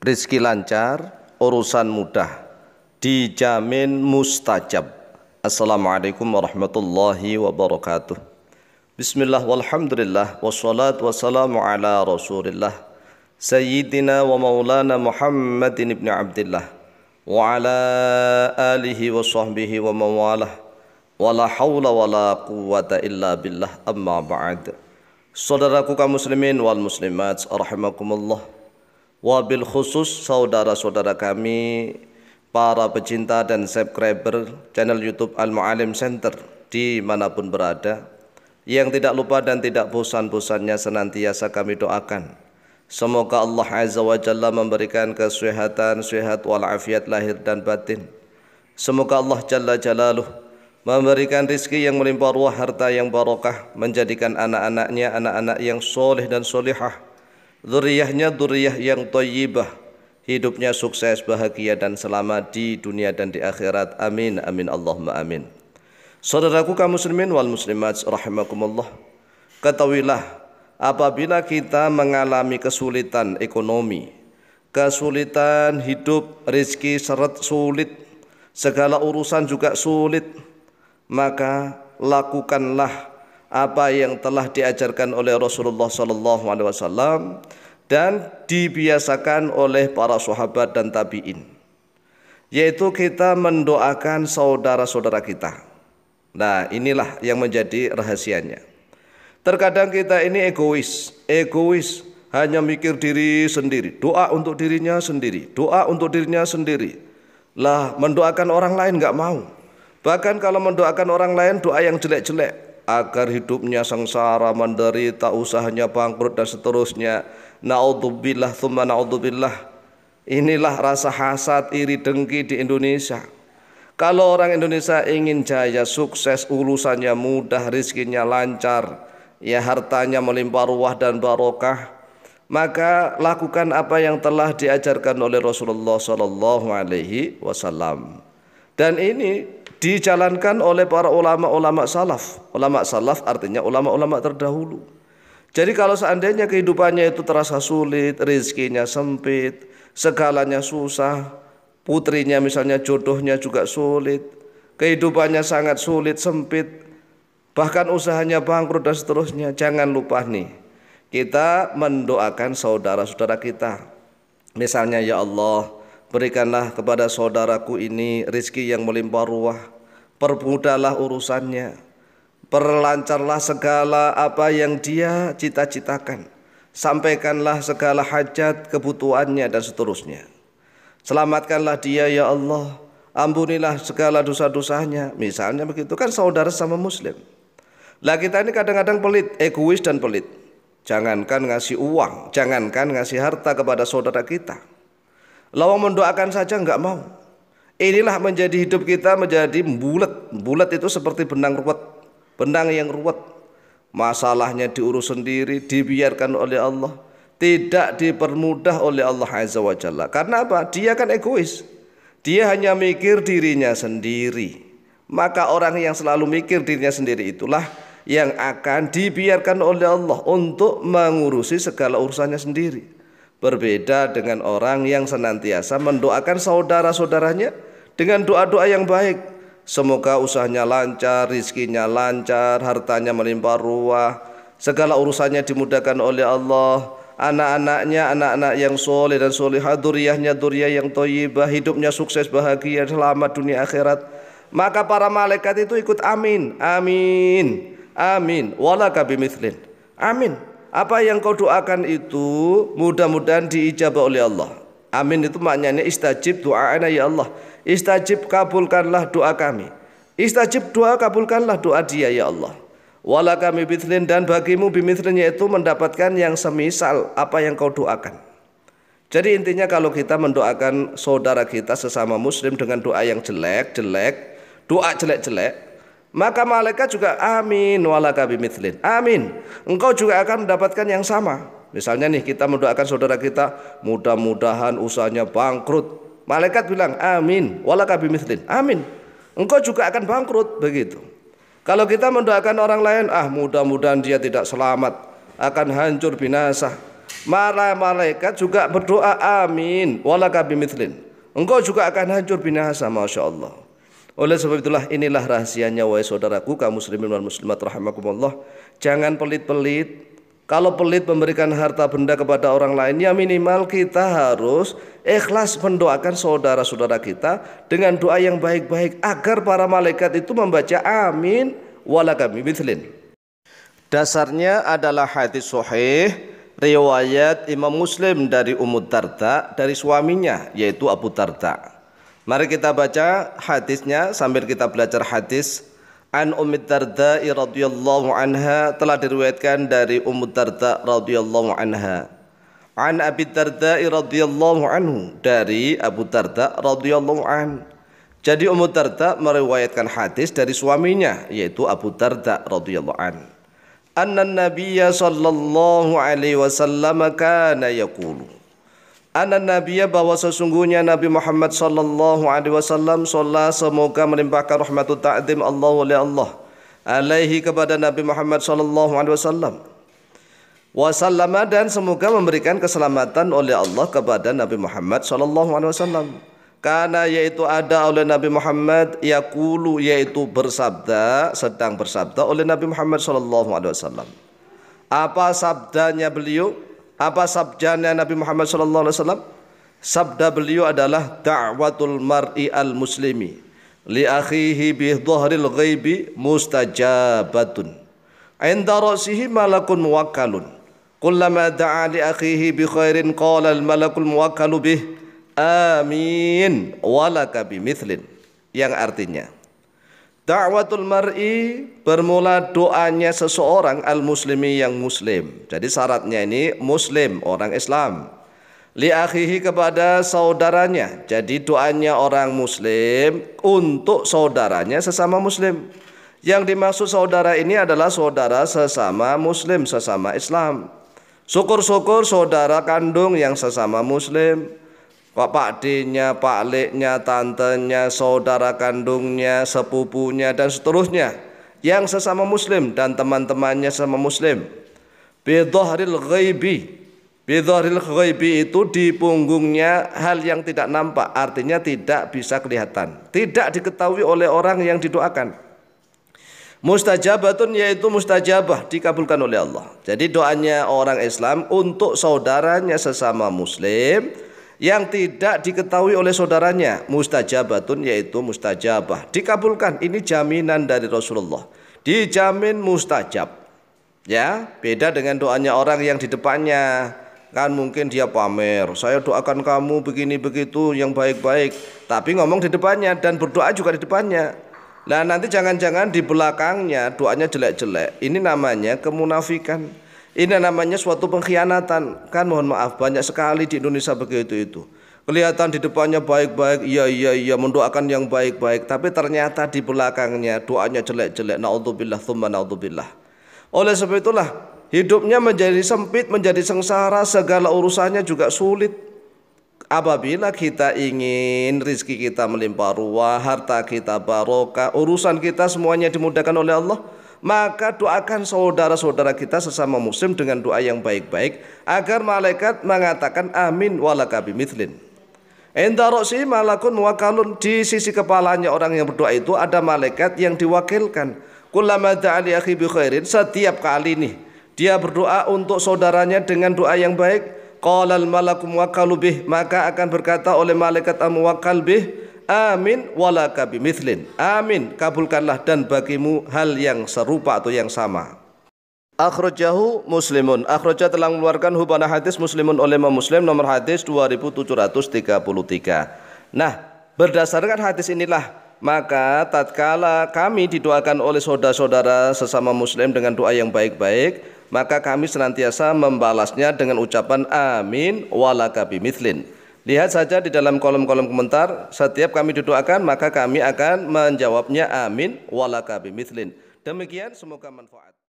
rizki lancar, urusan mudah, dijamin mustajab. Assalamualaikum warahmatullahi wabarakatuh. Bismillah walhamdulillah wassalatu wassalamu ala rasulillah Sayyidina wa maulana Muhammadin ibn Abdullah Wa ala alihi wa sahbihi wa mawalah Wa la hawla wa la quwata illa billah amma ba'd Saudaraku kaum muslimin wal muslimat Wabil khusus saudara-saudara kami para pecinta dan subscriber channel YouTube Al-Mu'alim Center dimanapun berada yang tidak lupa dan tidak bosan-bosannya senantiasa kami doakan. Semoga Allah Azza wa Jalla memberikan kesehatan, sehat walafiat lahir dan batin. Semoga Allah Jalla Jalaluh memberikan rizki yang melimpah ruah harta yang barokah, menjadikan anak-anaknya anak-anak yang soleh dan solehah, Zuriyahnya zuriyah yang toyibah Hidupnya sukses, bahagia dan selamat di dunia dan di akhirat Amin, amin, Allahumma amin Saudaraku kaum muslimin wal muslimat rahimakumullah Ketahuilah apabila kita mengalami kesulitan ekonomi Kesulitan hidup, rizki seret sulit Segala urusan juga sulit Maka lakukanlah apa yang telah diajarkan oleh Rasulullah sallallahu alaihi wasallam dan dibiasakan oleh para sahabat dan tabi'in yaitu kita mendoakan saudara-saudara kita. Nah, inilah yang menjadi rahasianya. Terkadang kita ini egois, egois hanya mikir diri sendiri, doa untuk dirinya sendiri, doa untuk dirinya sendiri. Lah, mendoakan orang lain nggak mau. Bahkan kalau mendoakan orang lain doa yang jelek-jelek, agar hidupnya sengsara, menderita, usahanya bangkrut dan seterusnya. Naudzubillah tsumma naudzubillah. Inilah rasa hasad, iri, dengki di Indonesia. Kalau orang Indonesia ingin jaya, sukses, urusannya mudah, rizkinya lancar, ya hartanya melimpah ruah dan barokah, maka lakukan apa yang telah diajarkan oleh Rasulullah Sallallahu Alaihi Wasallam. Dan ini dijalankan oleh para ulama-ulama salaf. Ulama salaf artinya ulama-ulama terdahulu. Jadi kalau seandainya kehidupannya itu terasa sulit, rizkinya sempit, segalanya susah, putrinya misalnya jodohnya juga sulit, kehidupannya sangat sulit, sempit, bahkan usahanya bangkrut dan seterusnya, jangan lupa nih, kita mendoakan saudara-saudara kita. Misalnya ya Allah, Berikanlah kepada saudaraku ini rizki yang melimpah ruah. Permudahlah urusannya. Perlancarlah segala apa yang dia cita-citakan. Sampaikanlah segala hajat, kebutuhannya, dan seterusnya. Selamatkanlah dia ya Allah. Ampunilah segala dosa-dosanya. Misalnya begitu kan saudara sama muslim. Lah kita ini kadang-kadang pelit, egois dan pelit. Jangankan ngasih uang, jangankan ngasih harta kepada saudara kita Lawang mendoakan saja nggak mau. Inilah menjadi hidup kita menjadi bulat. Bulat itu seperti benang ruwet. Benang yang ruwet. Masalahnya diurus sendiri, dibiarkan oleh Allah. Tidak dipermudah oleh Allah Azza wa Jalla. Karena apa? Dia kan egois. Dia hanya mikir dirinya sendiri. Maka orang yang selalu mikir dirinya sendiri itulah yang akan dibiarkan oleh Allah untuk mengurusi segala urusannya sendiri. Berbeda dengan orang yang senantiasa mendoakan saudara-saudaranya dengan doa-doa yang baik. Semoga usahanya lancar, rizkinya lancar, hartanya melimpah ruah, segala urusannya dimudahkan oleh Allah. Anak-anaknya, anak-anak yang soleh dan solehah, duriahnya, duriah yang toyibah, hidupnya sukses, bahagia, selamat dunia akhirat. Maka para malaikat itu ikut amin, amin, amin. Walaka bimithlin. Amin apa yang kau doakan itu mudah-mudahan diijabah oleh Allah. Amin itu maknanya istajib doa doaana ya Allah. Istajib kabulkanlah doa kami. Istajib doa kabulkanlah doa dia ya Allah. Wala kami bithlin dan bagimu bimithlin yaitu mendapatkan yang semisal apa yang kau doakan. Jadi intinya kalau kita mendoakan saudara kita sesama muslim dengan doa yang jelek-jelek, doa jelek-jelek, maka malaikat juga amin walaka bimithlin. Amin. Engkau juga akan mendapatkan yang sama. Misalnya nih kita mendoakan saudara kita mudah-mudahan usahanya bangkrut. Malaikat bilang amin walaka bimithlin. Amin. Engkau juga akan bangkrut begitu. Kalau kita mendoakan orang lain, ah mudah-mudahan dia tidak selamat, akan hancur binasa. Malah malaikat juga berdoa amin walaka bimithlin. Engkau juga akan hancur binasa, masya Allah. Oleh sebab itulah inilah rahasianya wahai saudaraku kaum muslimin wal muslimat rahimakumullah. Jangan pelit-pelit. Kalau pelit memberikan harta benda kepada orang lain ya minimal kita harus ikhlas mendoakan saudara-saudara kita dengan doa yang baik-baik agar para malaikat itu membaca amin walakami mithlin. Dasarnya adalah hadis sahih riwayat Imam Muslim dari Ummu Tarta dari suaminya yaitu Abu tarta Mari kita baca hadisnya sambil kita belajar hadis. An Ummi Darda radhiyallahu anha telah diriwayatkan dari Ummu Darda radhiyallahu anha. An Abi Darda radhiyallahu anhu dari Abu Darda radhiyallahu an. Jadi Ummu Darda meriwayatkan hadis dari suaminya yaitu Abu Darda radhiyallahu an. Anna Nabiyya sallallahu alaihi wasallam kana yaqulu Anak Nabiya bahwa sesungguhnya Nabi Muhammad sallallahu alaihi wasallam sholat semoga melimpahkan rahmatut ta'dim Allah oleh Allah alaihi kepada Nabi Muhammad sallallahu alaihi wasallam. Wasallama dan semoga memberikan keselamatan oleh Allah kepada Nabi Muhammad sallallahu alaihi wasallam. Karena yaitu ada oleh Nabi Muhammad yakulu yaitu bersabda sedang bersabda oleh Nabi Muhammad sallallahu alaihi wasallam. Apa sabdanya beliau? Apa sabdanya Nabi Muhammad sallallahu alaihi wasallam? Sabda beliau adalah da'watul mar'i al muslimi li akhihi bi dhahril ghaibi mustajabatun. Inda ra'sihi malakun muwakkalun. Kullama da'a li akhihi bi khairin qala al malakul muwakkalu bih amin walaka bimithlin. Yang artinya, Da'watul mar'i bermula doanya seseorang al-muslimi yang muslim. Jadi syaratnya ini muslim, orang Islam. Li'akhihi kepada saudaranya. Jadi doanya orang muslim untuk saudaranya sesama muslim. Yang dimaksud saudara ini adalah saudara sesama muslim, sesama Islam. Syukur-syukur saudara kandung yang sesama muslim Pak Pakdenya, Pak Leknya, tantenya, saudara kandungnya, sepupunya dan seterusnya yang sesama muslim dan teman-temannya sama muslim. Bidhahril ghaibi. Bidhahril ghaibi itu di punggungnya hal yang tidak nampak, artinya tidak bisa kelihatan, tidak diketahui oleh orang yang didoakan. Mustajabatun yaitu mustajabah dikabulkan oleh Allah. Jadi doanya orang Islam untuk saudaranya sesama muslim yang tidak diketahui oleh saudaranya mustajabatun yaitu mustajabah dikabulkan ini jaminan dari Rasulullah dijamin mustajab ya beda dengan doanya orang yang di depannya kan mungkin dia pamer saya doakan kamu begini begitu yang baik-baik tapi ngomong di depannya dan berdoa juga di depannya nah nanti jangan-jangan di belakangnya doanya jelek-jelek ini namanya kemunafikan ini namanya suatu pengkhianatan. Kan mohon maaf banyak sekali di Indonesia begitu itu. Kelihatan di depannya baik-baik, iya iya iya mendoakan yang baik-baik, tapi ternyata di belakangnya doanya jelek-jelek. Naudzubillah thumma naudzubillah. Oleh sebab itulah hidupnya menjadi sempit, menjadi sengsara, segala urusannya juga sulit. Apabila kita ingin rizki kita melimpah ruah, harta kita barokah, urusan kita semuanya dimudahkan oleh Allah, maka doakan saudara-saudara kita sesama muslim dengan doa yang baik-baik agar malaikat mengatakan amin walaka bimithlin. Endaroksi malakun wakalun di sisi kepalanya orang yang berdoa itu ada malaikat yang diwakilkan. Kullama khairin setiap kali nih dia berdoa untuk saudaranya dengan doa yang baik qalal malakum wakalubih maka akan berkata oleh malaikat amu wakalbih. bih Amin walaka bimithlin. Amin, kabulkanlah dan bagimu hal yang serupa atau yang sama. Akhrajahu Muslimun. Akhraja telah mengeluarkan hubana hadis Muslimun oleh Imam Muslim nomor hadis 2733. Nah, berdasarkan hadis inilah maka tatkala kami didoakan oleh saudara-saudara sesama muslim dengan doa yang baik-baik, maka kami senantiasa membalasnya dengan ucapan amin walaka bimithlin. Lihat saja di dalam kolom-kolom komentar, setiap kami doakan maka kami akan menjawabnya amin walaka bimithlin. Demikian semoga manfaat.